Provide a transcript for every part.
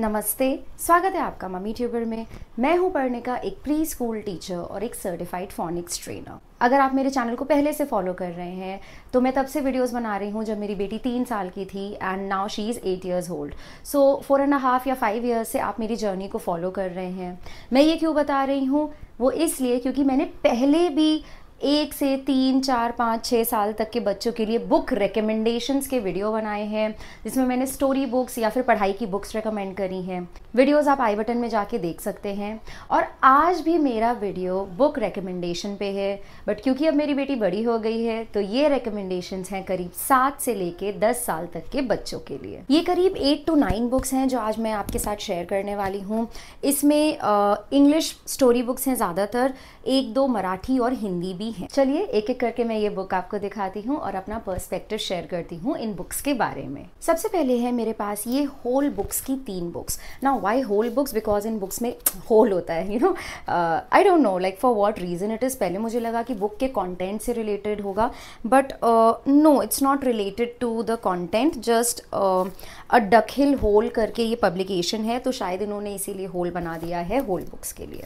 नमस्ते स्वागत है आपका मम्मी ट्यूबर में मैं हूं पढ़ने का एक प्री स्कूल टीचर और एक सर्टिफाइड फोनिक्स ट्रेनर अगर आप मेरे चैनल को पहले से फॉलो कर रहे हैं तो मैं तब से वीडियोस बना रही हूँ जब मेरी बेटी तीन साल की थी and now she is eight years old so four and half या फाइव ईयर्स से आप मेरी जर्नी को फॉलो कर रहे हैं मैं ये क्यों बता रही हूँ वो इसलिए क्योंकि मैंने पहले भी एक से तीन चार पाँच छः साल तक के बच्चों के लिए बुक रिकमेंडेशंस के वीडियो बनाए हैं जिसमें मैंने स्टोरी बुक्स या फिर पढ़ाई की बुक्स रिकमेंड करी हैं वीडियोस आप आई बटन में जाके देख सकते हैं और आज भी मेरा वीडियो बुक रेकमेंडेशन पे है बट क्योंकि अब मेरी बेटी बड़ी हो गई है तो ये रेकमेंडेशंस हैं करीब सात से लेके दस साल तक के बच्चों के लिए ये करीब एट टू नाइन बुक्स हैं जो आज मैं आपके साथ शेयर करने वाली हूँ इसमें इंग्लिश स्टोरी बुक्स हैं ज़्यादातर एक दो मराठी और हिंदी भी हैं चलिए एक एक करके मैं ये बुक आपको दिखाती हूँ और अपना पर्सपेक्टिव शेयर करती हूँ इन बुक्स के बारे में सबसे पहले है मेरे पास ये होल बुक्स की तीन बुक्स ना वाई होल बुक्स बिकॉज इन बुक्स में होल होता है you know I don't know like for what reason it is पहले मुझे लगा कि बुक के कॉन्टेंट से रिलेटेड होगा but no it's not related to the content just a डखिल होल करके ये पब्लिकेशन है तो शायद इन्होंने इसीलिए होल बना दिया है होल बुक्स के लिए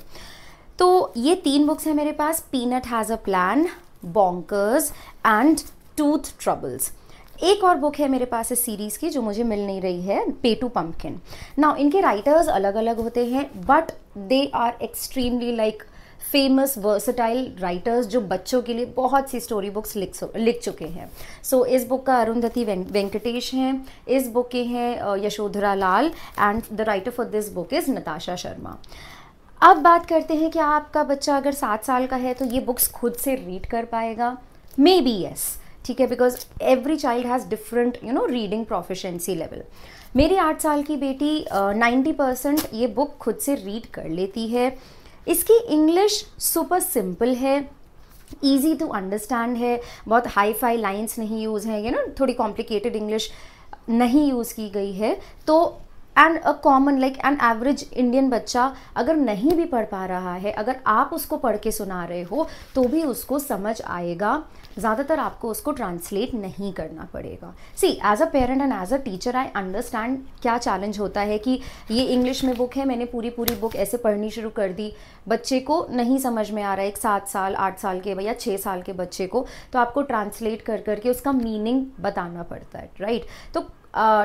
तो ये तीन बुक्स हैं मेरे पास Peanut has a plan bonkers and tooth troubles एक और बुक है मेरे पास इस सीरीज़ की जो मुझे मिल नहीं रही है पेटू पम्पकिन नाउ इनके राइटर्स अलग अलग होते हैं but they are extremely like famous versatile writers जो बच्चों के लिए बहुत सी स्टोरी बुक्स लिख लिख चुके हैं सो so, इस बुक का अरुंधति वेंकटेश हैं इस बुक के हैं Yashodhara Lal and the writer for this book is Natasha Sharma अब बात करते हैं कि आपका बच्चा अगर सात साल का है तो ये बुक्स खुद से रीड कर पाएगा मे बी यस ठीक है because every child has different you know reading proficiency level मेरी आठ साल की बेटी नाइन्टी परसेंट ये बुक खुद से रीड कर लेती है इसकी इंग्लिश सुपर सिंपल है ईजी टू अंडरस्टैंड है बहुत हाई फाई लाइन्स नहीं यूज़ हैं यू नो थोड़ी कॉम्प्लिकेटेड इंग्लिश नहीं यूज़ की गई है तो and a common like an average Indian बच्चा अगर नहीं भी पढ़ पा रहा है अगर आप उसको पढ़ के सुना रहे हो तो भी उसको समझ आएगा ज़्यादातर आपको उसको ट्रांसलेट नहीं करना पड़ेगा see as a parent and as a teacher I understand क्या चैलेंज होता है कि ये इंग्लिश में बुक है मैंने पूरी पूरी बुक ऐसे पढ़नी शुरू कर दी बच्चे को नहीं समझ में आ रहा है एक सात साल आठ साल के या छः साल के बच्चे को तो आपको ट्रांसलेट कर करके उसका मीनिंग बताना पड़ता है राइट right? तो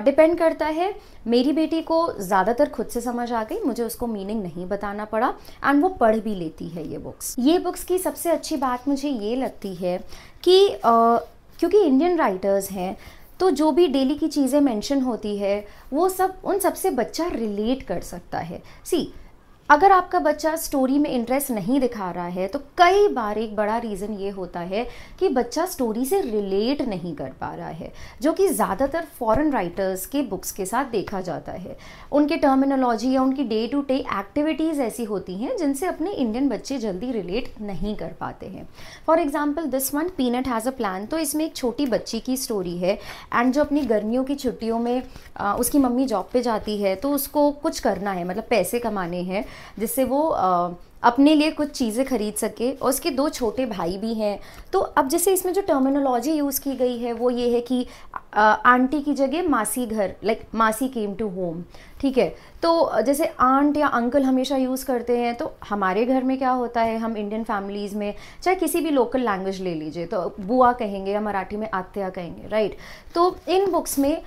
डिपेंड करता है मेरी बेटी को ज़्यादातर खुद से समझ आ गई मुझे उसको मीनिंग नहीं बताना पड़ा एंड वो पढ़ भी लेती है ये बुक्स ये बुक्स की सबसे अच्छी बात मुझे ये लगती है कि uh, क्योंकि इंडियन राइटर्स हैं तो जो भी डेली की चीज़ें मेंशन होती है वो सब उन सबसे बच्चा रिलेट कर सकता है सी अगर आपका बच्चा स्टोरी में इंटरेस्ट नहीं दिखा रहा है तो कई बार एक बड़ा रीज़न ये होता है कि बच्चा स्टोरी से रिलेट नहीं कर पा रहा है जो कि ज़्यादातर फॉरेन राइटर्स के बुक्स के साथ देखा जाता है उनके टर्मिनोलॉजी या उनकी डे टू डे एक्टिविटीज़ ऐसी होती हैं जिनसे अपने इंडियन बच्चे जल्दी रिलेट नहीं कर पाते हैं for example this one Peanut has a plan तो इसमें एक छोटी बच्ची की स्टोरी है एंड जो अपनी गर्मियों की छुट्टियों में आ, उसकी मम्मी जॉब पर जाती है तो उसको कुछ करना है मतलब पैसे कमाने हैं जिससे वो अपने लिए कुछ चीज़ें खरीद सके और उसके दो छोटे भाई भी हैं तो अब जैसे इसमें जो टर्मिनोलॉजी यूज़ की गई है वो ये है कि आंटी की जगह मासी घर लाइक मासी केम टू होम ठीक है तो जैसे आंट या अंकल हमेशा यूज़ करते हैं तो हमारे घर में क्या होता है हम इंडियन फैमिलीज़ में चाहे किसी भी लोकल लैंग्वेज ले लीजिए तो बुआ कहेंगे या मराठी में आत्या कहेंगे राइट तो इन बुक्स में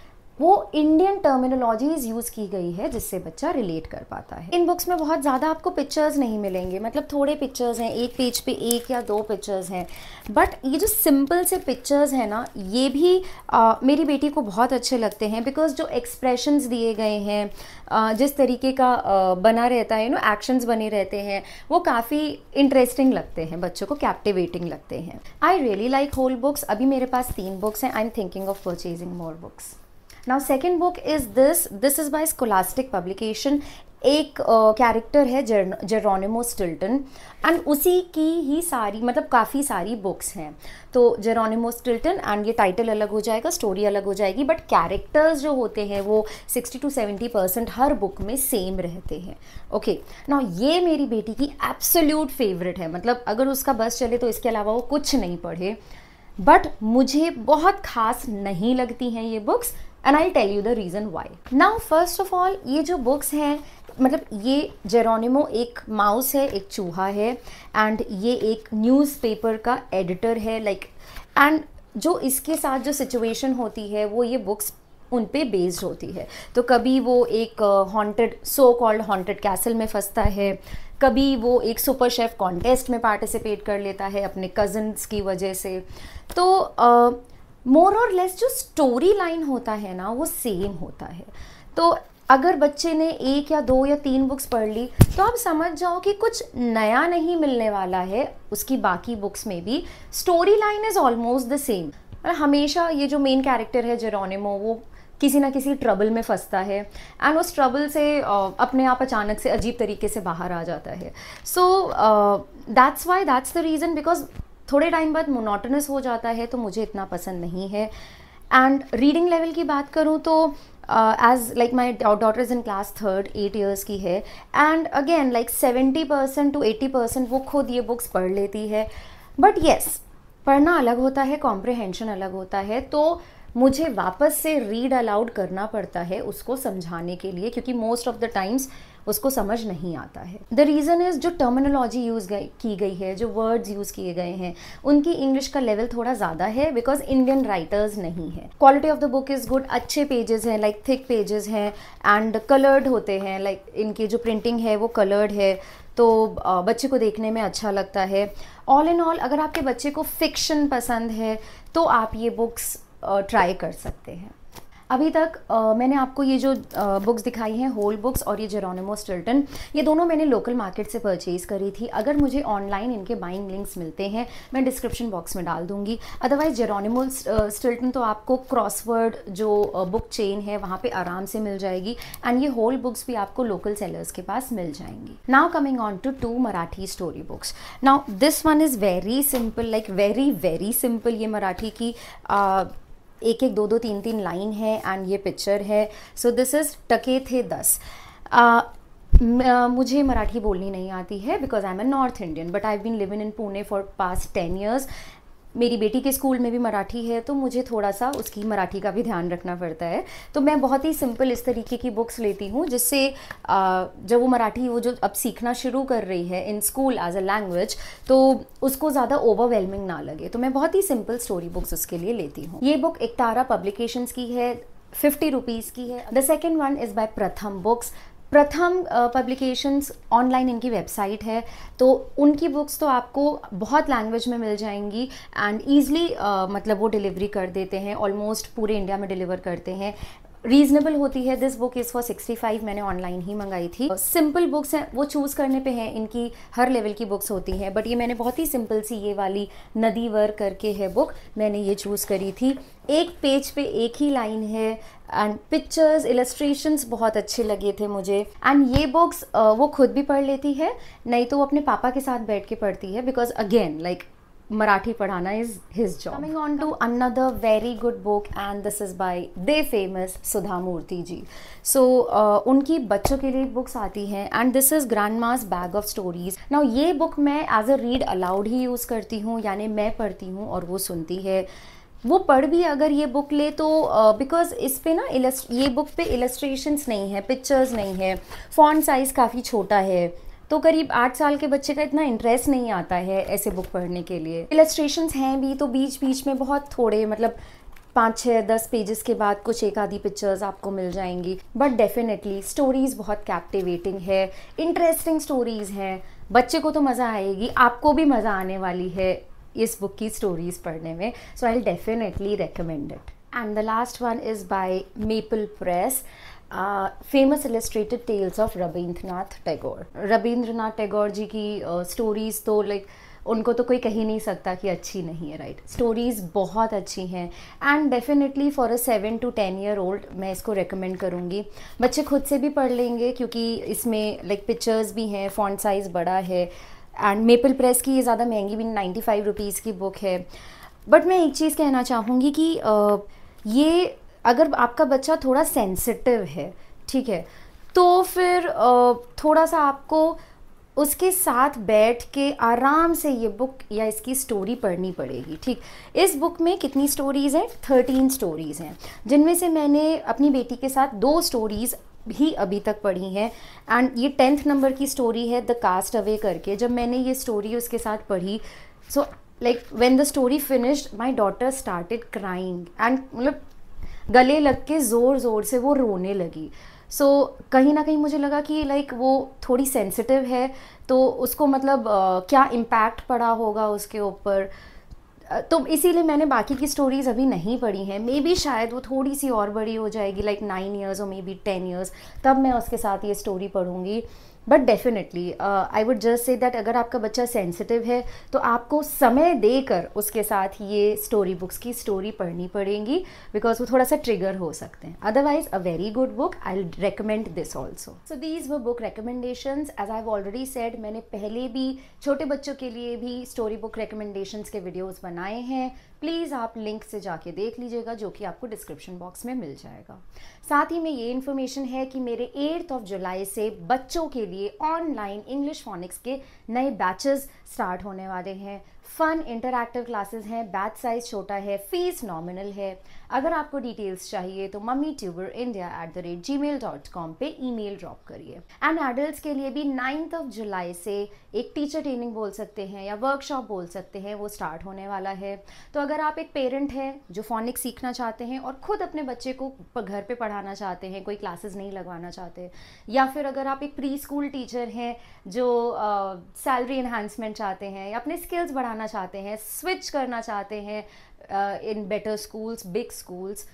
वो इंडियन टर्मिनोलॉजीज यूज की गई है जिससे बच्चा रिलेट कर पाता है इन बुक्स में बहुत ज़्यादा आपको पिक्चर्स नहीं मिलेंगे मतलब थोड़े पिक्चर्स हैं एक पेज पे एक या दो पिक्चर्स हैं बट ये जो सिंपल से पिक्चर्स हैं ना ये भी आ, मेरी बेटी को बहुत अच्छे लगते हैं बिकॉज जो एक्सप्रेशन दिए गए हैं जिस तरीके का बना रहता है यू नो एक्शन बने रहते हैं वो काफ़ी इंटरेस्टिंग लगते हैं बच्चों को कैप्टिवेटिंग लगते हैं I really like hole books अभी मेरे पास तीन बुक्स हैं I am thinking of purchasing more books now second book is this this is my Scholastic publication एक कैरेक्टर uh, है जेरोनिमो स्टिल्टन एंड उसी की ही सारी मतलब काफ़ी सारी बुक्स हैं तो जेरोनिमो स्टिल्टन एंड ये टाइटल अलग हो जाएगा स्टोरी अलग हो जाएगी बट कैरेक्टर्स जो होते हैं वो 60 टू 70 परसेंट हर बुक में सेम रहते हैं ओके okay, ना ये मेरी बेटी की एब्सोल्यूट फेवरेट है मतलब अगर उसका बस चले तो इसके अलावा वो कुछ नहीं पढ़े बट मुझे बहुत खास नहीं लगती हैं ये books and I tell you the reason why now first of all ये जो बुक्स हैं मतलब ये जेरोनिमो एक माउस है एक चूहा है एंड ये एक न्यूज़पेपर का एडिटर है लाइक like, एंड जो इसके साथ जो सिचुएशन होती है वो ये बुक्स उन पे बेस्ड होती है तो कभी वो एक haunted so called haunted castle में फंसता है कभी वो एक सुपर शेफ कॉन्टेस्ट में पार्टिसिपेट कर लेता है अपने कजन्स की वजह से तो uh, मोर और लेस जो स्टोरी लाइन होता है ना वो सेम होता है तो अगर बच्चे ने एक या दो या तीन बुक्स पढ़ ली तो आप समझ जाओ कि कुछ नया नहीं मिलने वाला है उसकी बाकी बुक्स में भी story line is almost the same हमेशा ये जो मेन कैरेक्टर है जेरोनिमो वो किसी ना किसी ट्रबल में फंसता है एंड उस ट्रबल से अपने आप अचानक से अजीब तरीके से बाहर आ जाता है so that's why that's the reason because थोड़े टाइम बाद मोनोटनस हो जाता है तो मुझे इतना पसंद नहीं है एंड रीडिंग लेवल की बात करूँ तो age like my daughter is in class third eight years की है and again like seventy percent to eighty percent वो खुद ये बुक्स पढ़ लेती है बट येस yes, पढ़ना अलग होता है कॉम्प्रिहेंशन अलग होता है तो मुझे वापस से रीड अलाउड करना पड़ता है उसको समझाने के लिए क्योंकि मोस्ट ऑफ द टाइम्स उसको समझ नहीं आता है द रीज़न इज़ जो टर्मिनोलॉजी यूज़ की गई है जो वर्ड्स यूज़ किए गए हैं उनकी इंग्लिश का लेवल थोड़ा ज़्यादा है बिकॉज इंडियन राइटर्स नहीं है quality of the book is good अच्छे पेजेस हैं लाइक थिक पेजेस हैं एंड कलर्ड होते हैं लाइक like, इनकी जो प्रिंटिंग है वो कलर्ड है तो बच्चे को देखने में अच्छा लगता है ऑल इन ऑल अगर आपके बच्चे को फिक्शन पसंद है तो आप ये बुक्स ट्राई कर सकते हैं अभी तक आ, मैंने आपको ये जो आ, बुक्स दिखाई हैं होल बुक्स और ये जेरोनिमो स्टिल्टन ये दोनों मैंने लोकल मार्केट से परचेज़ करी थी अगर मुझे ऑनलाइन इनके बाइंग लिंक्स मिलते हैं मैं डिस्क्रिप्शन बॉक्स में डाल दूंगी अदरवाइज जेरोनिमो स्टिल्टन तो आपको क्रॉसवर्ड जो बुक चेन है वहाँ पर आराम से मिल जाएगी एंड ये होल बुक्स भी आपको लोकल सेलर्स के पास मिल जाएंगी now coming on to to Marathi story books now this one is very simple like very very simple ये मराठी की एक एक दो दो तीन तीन लाइन है एंड ये पिक्चर है सो दिस इज़ टके थे दस मुझे मराठी बोलनी नहीं आती है because I am a north Indian but I been living in Pune for past ten years मेरी बेटी के स्कूल में भी मराठी है तो मुझे थोड़ा सा उसकी मराठी का भी ध्यान रखना पड़ता है तो मैं बहुत ही सिंपल इस तरीके की बुक्स लेती हूँ जिससे जब वो मराठी वो जो अब सीखना शुरू कर रही है in school as a language तो उसको ज़्यादा ओवरवेलमिंग ना लगे तो मैं बहुत ही सिंपल स्टोरी बुक्स उसके लिए लेती हूँ ये बुक तारा पब्लिकेशंस की है फिफ्टी रुपीज़ की है the second one is by Pratham books Pratham publications online इनकी वेबसाइट है तो उनकी बुक्स तो आपको बहुत लैंग्वेज में मिल जाएंगी एंड ईज़ली uh, मतलब वो डिलीवरी कर देते हैं ऑलमोस्ट पूरे इंडिया में डिलीवर करते हैं रीजनेबल होती है this book is for sixty five मैंने ऑनलाइन ही मंगाई थी सिंपल बुक्स हैं वो चूज़ करने पे हैं इनकी हर लेवल की बुक्स होती हैं बट ये मैंने बहुत ही सिंपल सी ये वाली नदी वर करके है बुक मैंने ये चूज़ करी थी एक पेज पे एक ही लाइन है एंड पिक्चर्स इलस्ट्रेशंस बहुत अच्छे लगे थे मुझे एंड ये बुक्स वो खुद भी पढ़ लेती है नहीं तो वो अपने पापा के साथ बैठ के पढ़ती है बिकॉज अगेन लाइक मराठी पढ़ाना is his job coming on to another very good book and this is by the famous Sudha Murthy ji so उनकी बच्चों के लिए बुक्स आती हैं and this is grandma's bag of stories now ये बुक मैं as a read aloud ही use करती हूँ यानी मैं पढ़ती हूँ और वो सुनती है वो पढ़ भी अगर ये बुक ले तो बिकॉज uh, इस पे ना ये बुक पे इलस्ट्रेशन नहीं है पिक्चर्स नहीं है फॉन्ट साइज काफ़ी छोटा है तो करीब आठ साल के बच्चे का इतना इंटरेस्ट नहीं आता है ऐसे बुक पढ़ने के लिए इलस्ट्रेशन हैं भी तो बीच बीच में बहुत थोड़े मतलब पाँच छः दस पेजेस के बाद कुछ एक आधी पिक्चर्स आपको मिल जाएंगी बट डेफिनेटली स्टोरीज़ बहुत कैप्टिवेटिंग है इंटरेस्टिंग स्टोरीज़ हैं बच्चे को तो मज़ा आएगी आपको भी मज़ा आने वाली है इस बुक की स्टोरीज़ पढ़ने में so I definitely recommend it and the last one is by maple press famous illustrated tales of Rabindranath Tagore Rabindranath Tagore ji की uh, तो like उनको तो कोई कह ही नहीं सकता कि अच्छी नहीं है राइट स्टोरीज़ बहुत अच्छी हैं and definitely for a seven to ten year old मैं इसको रिकमेंड करूँगी बच्चे खुद से भी पढ़ लेंगे क्योंकि इसमें लाइक like, पिक्चर्स भी हैं फॉन्ट साइज़ बड़ा है एंड मेपल प्रेस की ये ज़्यादा महंगी भी नाइन्टी फाइव रुपीज़ की बुक है बट मैं एक चीज़ कहना चाहूँगी कि uh, ये अगर आपका बच्चा थोड़ा सेंसिटिव है ठीक है तो फिर थोड़ा सा आपको उसके साथ बैठ के आराम से ये बुक या इसकी स्टोरी पढ़नी पड़ेगी ठीक इस बुक में कितनी स्टोरीज़ हैं थर्टीन स्टोरीज़ हैं जिनमें से मैंने अपनी बेटी के साथ दो स्टोरीज़ भी अभी तक पढ़ी हैं एंड ये टेंथ नंबर की स्टोरी है द कास्ट अवे करके जब मैंने ये स्टोरी उसके साथ पढ़ी so like when the story finished my daughter started crying and मतलब गले लग के ज़ोर ज़ोर से वो रोने लगी सो so, कहीं ना कहीं मुझे लगा कि लाइक वो थोड़ी सेंसिटिव है तो उसको मतलब uh, क्या इम्पैक्ट पड़ा होगा उसके ऊपर तो इसीलिए मैंने बाकी की स्टोरीज़ अभी नहीं पढ़ी हैं मे बी शायद वो थोड़ी सी और बड़ी हो जाएगी लाइक नाइन ईयर्स और मे बी टेन ईयर्स तब मैं उसके साथ ये स्टोरी पढ़ूँगी but definitely I would just say that अगर आपका बच्चा सेंसिटिव है तो आपको समय देकर उसके साथ ये स्टोरी बुक्स की स्टोरी पढ़नी पड़ेगी बिकॉज वो थोड़ा सा ट्रिगर हो सकते हैं otherwise a very good book I recommend this also so these व book recommendation as I already said मैंने पहले भी छोटे बच्चों के लिए भी स्टोरी बुक रिकमेंडेशन के वीडियोज़ बनाए हैं प्लीज़ आप लिंक से जाके देख लीजिएगा जो कि आपको डिस्क्रिप्शन बॉक्स में मिल जाएगा साथ ही में ये इन्फॉर्मेशन है कि मेरे एट्थ ऑफ जुलाई से बच्चों के लिए ऑनलाइन इंग्लिश फोनिक्स के नए बैचेस स्टार्ट होने वाले हैं फन इंटरक्टिव क्लासेस हैं बैच साइज छोटा है फीस नॉमिनल है अगर आपको डिटेल्स चाहिए तो mummy tuber India at the rate gmail dot com पर ई मेल ड्रॉप करिए एंड एडल्ट के लिए भी नाइन्थ ऑफ जुलाई से एक टीचर ट्रेनिंग बोल सकते हैं या वर्कशॉप बोल सकते हैं वो स्टार्ट होने वाला है तो अगर आप एक पेरेंट है जो फोनिक सीखना चाहते हैं और ख़ुद अपने बच्चे को घर पर पढ़ाना चाहते हैं कोई क्लासेस नहीं लगवाना चाहते या फिर अगर आप एक प्री स्कूल टीचर हैं जो सैलरी uh, इन्हांसमेंट चाहते हैं या अपने स्किल्स बढ़ाना करना चाहते हैं स्विच करना चाहते हैं in better schools big schools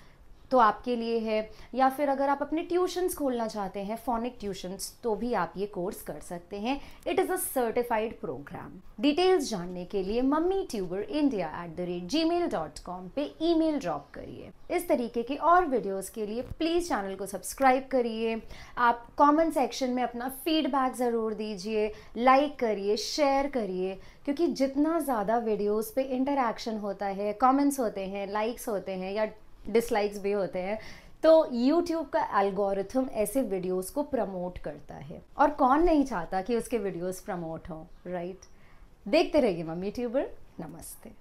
तो आपके लिए है या फिर अगर आप अपने ट्यूशन्स खोलना चाहते हैं फोनिक ट्यूशन्स तो भी आप ये कोर्स कर सकते हैं it is a certified program details जानने के लिए mummy tuber India at the rate gmail dot com पर ई मेल ड्रॉप करिए इस तरीके के और वीडियोज़ के लिए प्लीज़ चैनल को सब्सक्राइब करिए आप कॉमेंट सेक्शन में अपना फीडबैक ज़रूर दीजिए लाइक करिए शेयर करिए क्योंकि जितना ज़्यादा वीडियोस पे इंटरेक्शन होता है कमेंट्स होते हैं लाइक्स होते हैं या डिसलाइक्स भी होते हैं तो YouTube का एल्गोरिथम ऐसे वीडियोस को प्रमोट करता है और कौन नहीं चाहता कि उसके वीडियोस प्रमोट हों राइट देखते रहिए मम्मी ट्यूबर नमस्ते